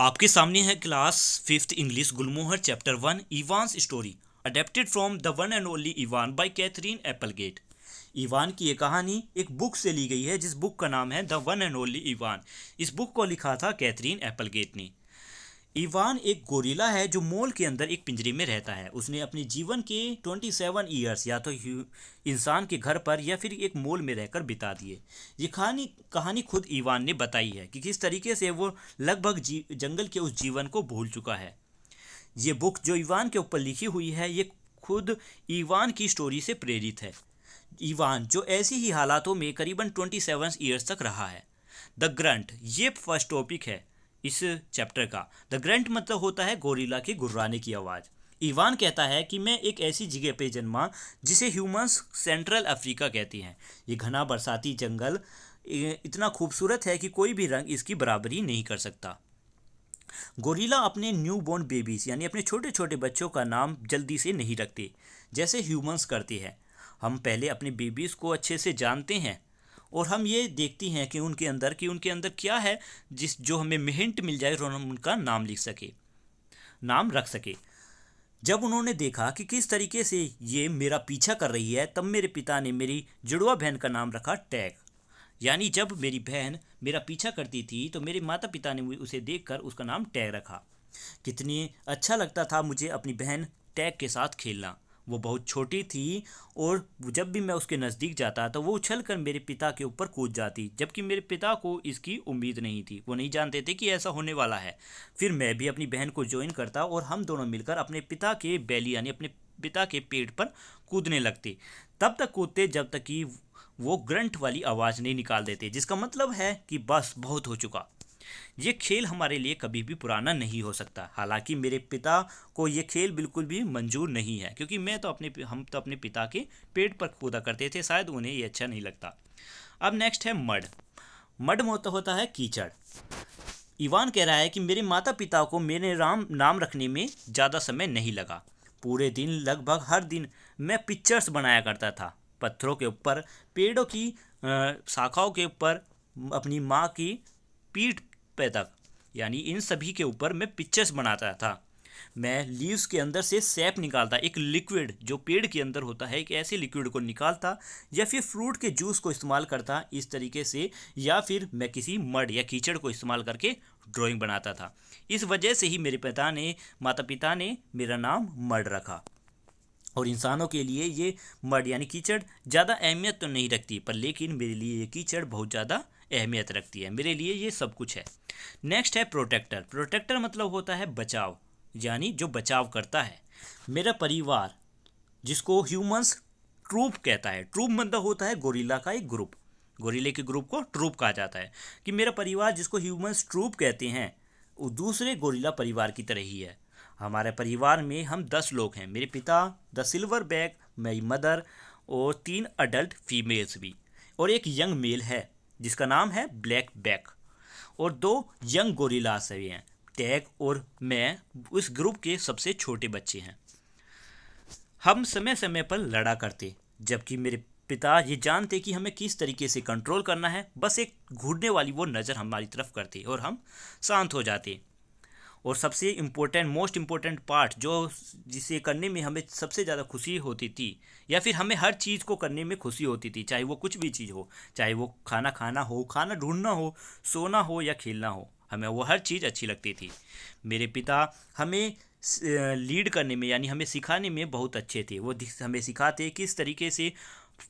आपके सामने है class fifth English Gulmohar chapter one Ivan's story adapted from the one and only Ivan by Katherine Applegate Ivan की ये कहानी एक बुक से ली गई है जिस बुक का नाम है the one and only Ivan इस बुक को लिखा था कैथरीन एप्पलगेट ने इवान एक गोरिला है जो मॉल के अंदर एक पिंजरे में रहता है उसने अपने जीवन के 27 ईयर्स या तो इंसान के घर पर या फिर एक मॉल में रहकर बिता दिए ये कहानी कहानी खुद इवान ने बताई है कि किस तरीके से वो लगभग जंगल के उस जीवन को भूल चुका है ये बुक जो ईवान के ऊपर लिखी हुई है ये खुद ईवान की स्टोरी से प्रेरित है ईवान जो ऐसी ही हालातों में करीबन ट्वेंटी सेवन ईयर्स तक रहा है द ग्रंट ये फर्स्ट टॉपिक है इस चैप्टर का द ग्रंट मतलब होता है गोरिल्ला की गुर्राने की आवाज़ ईवान कहता है कि मैं एक ऐसी जगह पे जन्मा जिसे ह्यूमंस सेंट्रल अफ्रीका कहती हैं ये घना बरसाती जंगल इतना खूबसूरत है कि कोई भी रंग इसकी बराबरी नहीं कर सकता गोरीला अपने न्यू बॉर्न बेबीज यानी अपने छोटे छोटे बच्चों का नाम जल्दी से नहीं रखते जैसे ह्यूमंस करते हैं हम पहले अपने बेबीज़ को अच्छे से जानते हैं और हम ये देखती हैं कि उनके अंदर कि उनके अंदर क्या है जिस जो हमें मिहिंट मिल जाए और हम उनका नाम लिख सके नाम रख सके जब उन्होंने देखा कि किस तरीके से ये मेरा पीछा कर रही है तब मेरे पिता ने मेरी जुड़वा बहन का नाम रखा टैग यानी जब मेरी बहन मेरा पीछा करती थी तो मेरे माता पिता ने उसे देख उसका नाम टैग रखा कितनी अच्छा लगता था मुझे अपनी बहन टैग के साथ खेलना वो बहुत छोटी थी और जब भी मैं उसके नज़दीक जाता तो वो उछल कर मेरे पिता के ऊपर कूद जाती जबकि मेरे पिता को इसकी उम्मीद नहीं थी वो नहीं जानते थे कि ऐसा होने वाला है फिर मैं भी अपनी बहन को ज्वाइन करता और हम दोनों मिलकर अपने पिता के बैली यानी अपने पिता के पेट पर कूदने लगते तब तक कूदते जब तक कि वो ग्रंट वाली आवाज़ नहीं निकाल देते जिसका मतलब है कि बस बहुत हो चुका ये खेल हमारे लिए कभी भी पुराना नहीं हो सकता हालांकि मेरे पिता को ये खेल बिल्कुल भी मंजूर नहीं है क्योंकि मैं तो अपने हम तो अपने पिता के पेट पर कूदा करते थे शायद उन्हें ये अच्छा नहीं लगता अब नेक्स्ट है मड मड मोत होता है कीचड़ इवान कह रहा है कि मेरे माता पिता को मेरे राम नाम रखने में ज़्यादा समय नहीं लगा पूरे दिन लगभग हर दिन मैं पिक्चर्स बनाया करता था पत्थरों के ऊपर पेड़ों की शाखाओं के ऊपर अपनी माँ की पीठ रुपए तक यानी इन सभी के ऊपर मैं पिक्चर्स बनाता था मैं लीव्स के अंदर से सैप निकालता एक लिक्विड जो पेड़ के अंदर होता है एक ऐसे लिक्विड को निकालता या फिर फ्रूट के जूस को इस्तेमाल करता इस तरीके से या फिर मैं किसी मड या कीचड़ को इस्तेमाल करके ड्राइंग बनाता था इस वजह से ही मेरे पिता ने माता पिता ने मेरा नाम मड रखा और इंसानों के लिए ये मड यानी कीचड़ ज़्यादा अहमियत तो नहीं रखती पर लेकिन मेरे लिए ये कीचड़ बहुत ज़्यादा अहमियत रखती है मेरे लिए ये सब कुछ है नेक्स्ट है प्रोटेक्टर प्रोटेक्टर मतलब होता है बचाव यानी जो बचाव करता है मेरा परिवार जिसको ह्यूमंस ट्रूप कहता है ट्रूप मतलब होता है गोरीला का एक ग्रुप गोरीले के ग्रुप को ट्रूप कहा जाता है कि मेरा परिवार जिसको ह्यूमंस ट्रूप कहते हैं वो दूसरे गोरीला परिवार की तरह ही है हमारे परिवार में हम दस लोग हैं मेरे पिता द सिल्वर बैग मेरी मदर और तीन अडल्ट फीमेल्स भी और एक यंग मेल है जिसका नाम है ब्लैक बैक और दो यंग गोरिलास भी हैं टैग और मैं उस ग्रुप के सबसे छोटे बच्चे हैं हम समय समय पर लड़ा करते जबकि मेरे पिता ये जानते कि हमें किस तरीके से कंट्रोल करना है बस एक घूरने वाली वो नज़र हमारी तरफ करते और हम शांत हो जाते और सबसे इम्पोर्टेंट मोस्ट इम्पोर्टेंट पार्ट जो जिसे करने में हमें सबसे ज़्यादा खुशी होती थी या फिर हमें हर चीज़ को करने में खुशी होती थी चाहे वो कुछ भी चीज़ हो चाहे वो खाना खाना हो खाना ढूंढना हो सोना हो या खेलना हो हमें वो हर चीज़ अच्छी लगती थी मेरे पिता हमें लीड करने में यानी हमें सिखाने में बहुत अच्छे थे वो हमें सिखाते किस तरीके से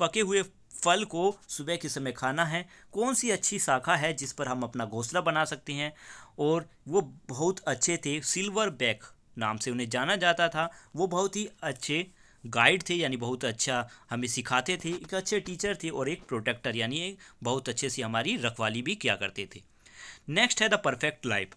पके हुए फल को सुबह के समय खाना है कौन सी अच्छी शाखा है जिस पर हम अपना घोंसला बना सकते हैं और वो बहुत अच्छे थे सिल्वर बैक नाम से उन्हें जाना जाता था वो बहुत ही अच्छे गाइड थे यानी बहुत अच्छा हमें सिखाते थे एक अच्छे टीचर थे और एक प्रोटेक्टर यानी एक बहुत अच्छे से हमारी रखवाली भी किया करते थे नेक्स्ट है द परफेक्ट लाइफ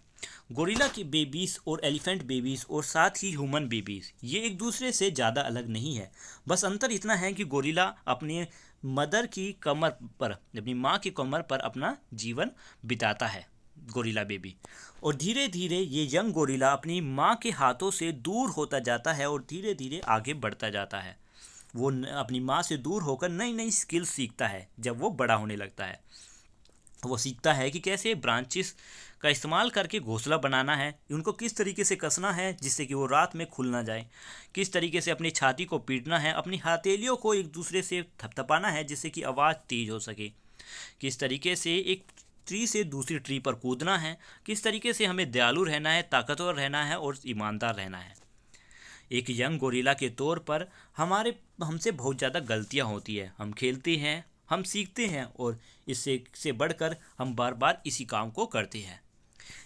गोरिल्ला की बेबीज़ और एलिफेंट बेबीज़ और साथ ही ह्यूमन बेबीज़ ये एक दूसरे से ज़्यादा अलग नहीं है बस अंतर इतना है कि गोरिल्ला अपने मदर की कमर पर अपनी माँ की कमर पर अपना जीवन बिताता है गोरिला बेबी और धीरे धीरे ये यंग गोरिला अपनी माँ के हाथों से दूर होता जाता है और धीरे धीरे आगे बढ़ता जाता है वो अपनी माँ से दूर होकर नई नई स्किल सीखता है जब वो बड़ा होने लगता है तो वो सीखता है कि कैसे ब्रांचेस का इस्तेमाल करके घोंसला बनाना है उनको किस तरीके से कसना है जिससे कि वो रात में खुल ना जाए किस तरीके से अपनी छाती को पीटना है अपनी हथेलियों को एक दूसरे से थपथपाना है जिससे कि आवाज़ तेज़ हो सके किस तरीके से एक ट्री से दूसरी ट्री पर कूदना है किस तरीके से हमें दयालु रहना है ताकतवर रहना है और ईमानदार रहना है एक यंग गोरीला के तौर पर हमारे हमसे बहुत ज़्यादा गलतियाँ होती है हम खेलते हैं हम सीखते हैं और इससे से बढ़कर हम बार बार इसी काम को करते हैं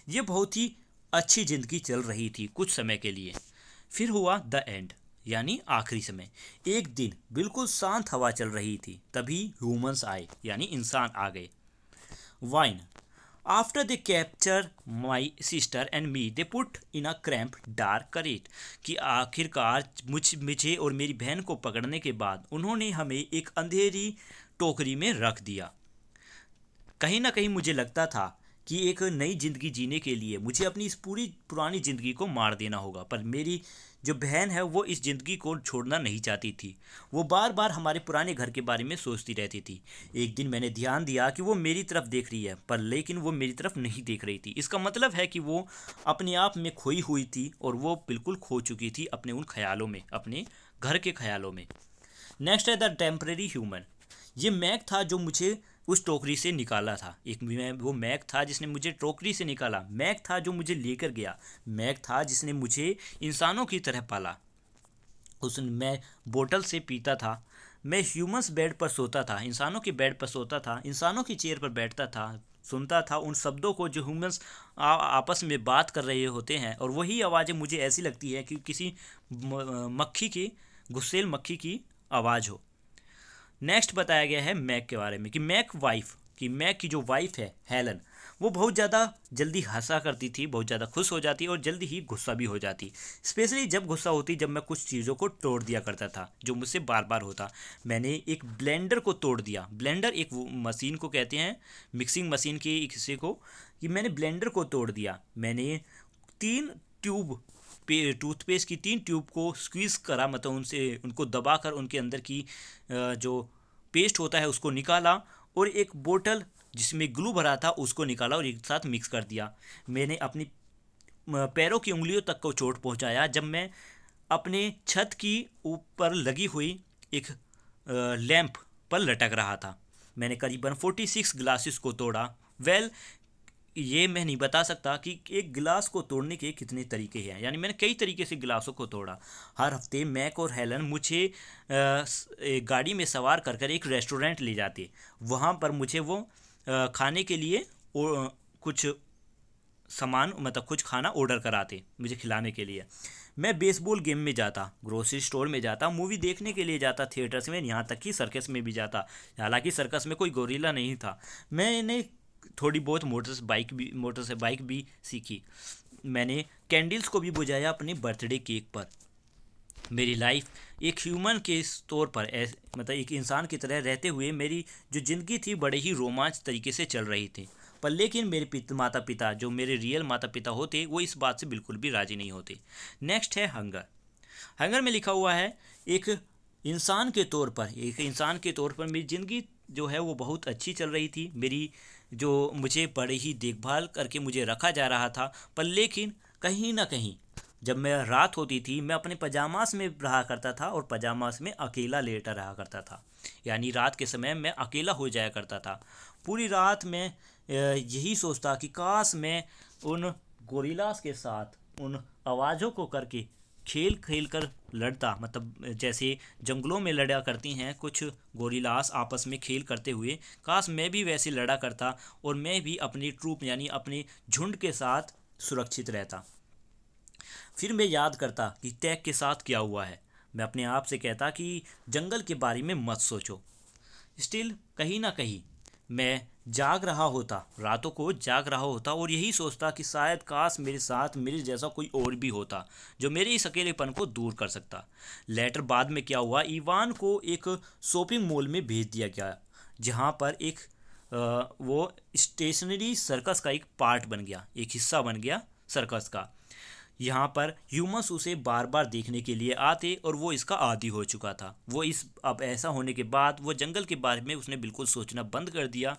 ये बहुत ही अच्छी ज़िंदगी चल रही थी कुछ समय के लिए फिर हुआ द एंड यानी आखिरी समय एक दिन बिल्कुल शांत हवा चल रही थी तभी ह्यूमंस आए यानी इंसान आ गए when after they capture my sister and me they put in a cramp dark crate कि आखिरकार मुझ मुझे और मेरी बहन को पकड़ने के बाद उन्होंने हमें एक अंधेरी टोकरी में रख दिया कहीं ना कहीं मुझे लगता था कि एक नई ज़िंदगी जीने के लिए मुझे अपनी इस पूरी पुरानी ज़िंदगी को मार देना होगा पर मेरी जो बहन है वो इस ज़िंदगी को छोड़ना नहीं चाहती थी वो बार बार हमारे पुराने घर के बारे में सोचती रहती थी एक दिन मैंने ध्यान दिया कि वो मेरी तरफ देख रही है पर लेकिन वो मेरी तरफ नहीं देख रही थी इसका मतलब है कि वो अपने आप में खोई हुई थी और वो बिल्कुल खो चुकी थी अपने उन ख्यालों में अपने घर के ख्यालों में नेक्स्ट है द टेम्प्रेरी ह्यूमन ये मैग था जो मुझे उस टोकरी से निकाला था एक मैं वो मैग था जिसने मुझे टोकरी से निकाला मैग था जो मुझे लेकर गया मैग था जिसने मुझे इंसानों की तरह पाला उस मैं बोतल से पीता था मैं ह्यूमंस बेड पर सोता था इंसानों के बेड पर सोता था इंसानों की चेयर पर बैठता था सुनता था उन शब्दों को जो ह्यूमंस आपस में बात कर रहे होते हैं और वही आवाज़ें मुझे ऐसी लगती है कि किसी मक्खी की गुस्सेल मक्खी की आवाज़ हो नेक्स्ट बताया गया है मैक के बारे में कि मैक वाइफ कि मैक की जो वाइफ है हेलन वो बहुत ज़्यादा जल्दी हंसा करती थी बहुत ज़्यादा खुश हो जाती और जल्दी ही गुस्सा भी हो जाती स्पेशली जब गुस्सा होती जब मैं कुछ चीज़ों को तोड़ दिया करता था जो मुझसे बार बार होता मैंने एक ब्लेंडर को तोड़ दिया ब्लेंडर एक मशीन को कहते हैं मिक्सिंग मशीन के एक हिस्से को कि मैंने ब्लेंडर को तोड़ दिया मैंने तीन ट्यूब टूथपेस्ट की तीन ट्यूब को स्क्वीज़ करा मतलब उनसे उनको दबा कर उनके अंदर की जो पेस्ट होता है उसको निकाला और एक बोतल जिसमें ग्लू भरा था उसको निकाला और एक साथ मिक्स कर दिया मैंने अपनी पैरों की उंगलियों तक को चोट पहुंचाया जब मैं अपने छत की ऊपर लगी हुई एक लैंप पर लटक रहा था मैंने करीबन फोर्टी सिक्स ग्लासेस को तोड़ा वेल ये मैं नहीं बता सकता कि एक गिलास को तोड़ने के कितने तरीके हैं यानी मैंने कई तरीके से गिलासों को तोड़ा हर हफ्ते मैक और हेलन मुझे गाड़ी में सवार कर कर एक रेस्टोरेंट ले जाते वहाँ पर मुझे वो खाने के लिए कुछ सामान मतलब कुछ खाना ऑर्डर कराते मुझे खिलाने के लिए मैं बेसबॉल गेम में जाता ग्रोसरी स्टोर में जाता मूवी देखने के लिए जाता थिएटर्स में यहाँ तक कि सर्कस में भी जाता हालांकि सर्कस में कोई गोरीला नहीं था मैंने थोड़ी बहुत से बाइक भी मोटर से बाइक भी सीखी मैंने कैंडल्स को भी बुझाया अपने बर्थडे केक पर मेरी लाइफ एक ह्यूमन के तौर पर एस, मतलब एक इंसान की तरह रहते हुए मेरी जो ज़िंदगी थी बड़े ही रोमांच तरीके से चल रही थी पर लेकिन मेरे पित, माता पिता जो मेरे रियल माता पिता होते वो इस बात से बिल्कुल भी राज़ी नहीं होते नेक्स्ट है हंगर हंगर में लिखा हुआ है एक इंसान के तौर पर एक इंसान के तौर पर मेरी ज़िंदगी जो है वो बहुत अच्छी चल रही थी मेरी जो मुझे बड़े ही देखभाल करके मुझे रखा जा रहा था पर लेकिन कहीं ना कहीं जब मैं रात होती थी मैं अपने पजामास में रहा करता था और पजामास में अकेला लेटा रहा करता था यानी रात के समय मैं अकेला हो जाया करता था पूरी रात मैं यही सोचता कि काश मैं उन गोरिलास के साथ उन आवाज़ों को करके खेल खेल कर लड़ता मतलब जैसे जंगलों में लड़ा करती हैं कुछ गोरीलास आपस में खेल करते हुए काश मैं भी वैसे लड़ा करता और मैं भी अपनी ट्रूप यानी अपने झुंड के साथ सुरक्षित रहता फिर मैं याद करता कि तैग के साथ क्या हुआ है मैं अपने आप से कहता कि जंगल के बारे में मत सोचो स्टिल कहीं ना कहीं मैं जाग रहा होता रातों को जाग रहा होता और यही सोचता कि शायद काश मेरे साथ मेरे जैसा कोई और भी होता जो मेरे इस अकेलेपन को दूर कर सकता लेटर बाद में क्या हुआ ईवान को एक शॉपिंग मॉल में भेज दिया गया जहाँ पर एक वो स्टेशनरी सर्कस का एक पार्ट बन गया एक हिस्सा बन गया सर्कस का यहाँ पर ह्यूमस उसे बार बार देखने के लिए आते और वो इसका आदि हो चुका था वो इस अब ऐसा होने के बाद वो जंगल के बारे में उसने बिल्कुल सोचना बंद कर दिया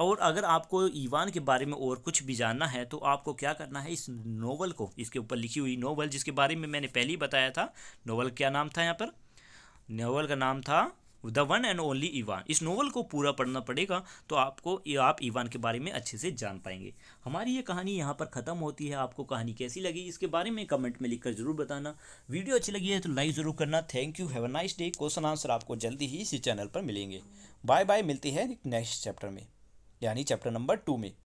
और अगर आपको ईवान के बारे में और कुछ भी जानना है तो आपको क्या करना है इस नोवेल को इसके ऊपर लिखी हुई नोवेल जिसके बारे में मैंने पहले ही बताया था नोवेल क्या नाम था यहाँ पर नोवेल का नाम था the one and only Ivan इस नोवल को पूरा पढ़ना पड़ेगा तो आपको आप ईवान के बारे में अच्छे से जान पाएंगे हमारी ये कहानी यहाँ पर ख़त्म होती है आपको कहानी कैसी लगी इसके बारे में कमेंट में लिखकर ज़रूर बताना वीडियो अच्छी लगी है तो लाइक ज़रूर करना thank you have a nice day question answer आपको जल्दी ही इसी चैनल पर मिलेंगे बाय बाय मिलती है नेक्स्ट चैप्टर में यानी चैप्टर नंबर टू में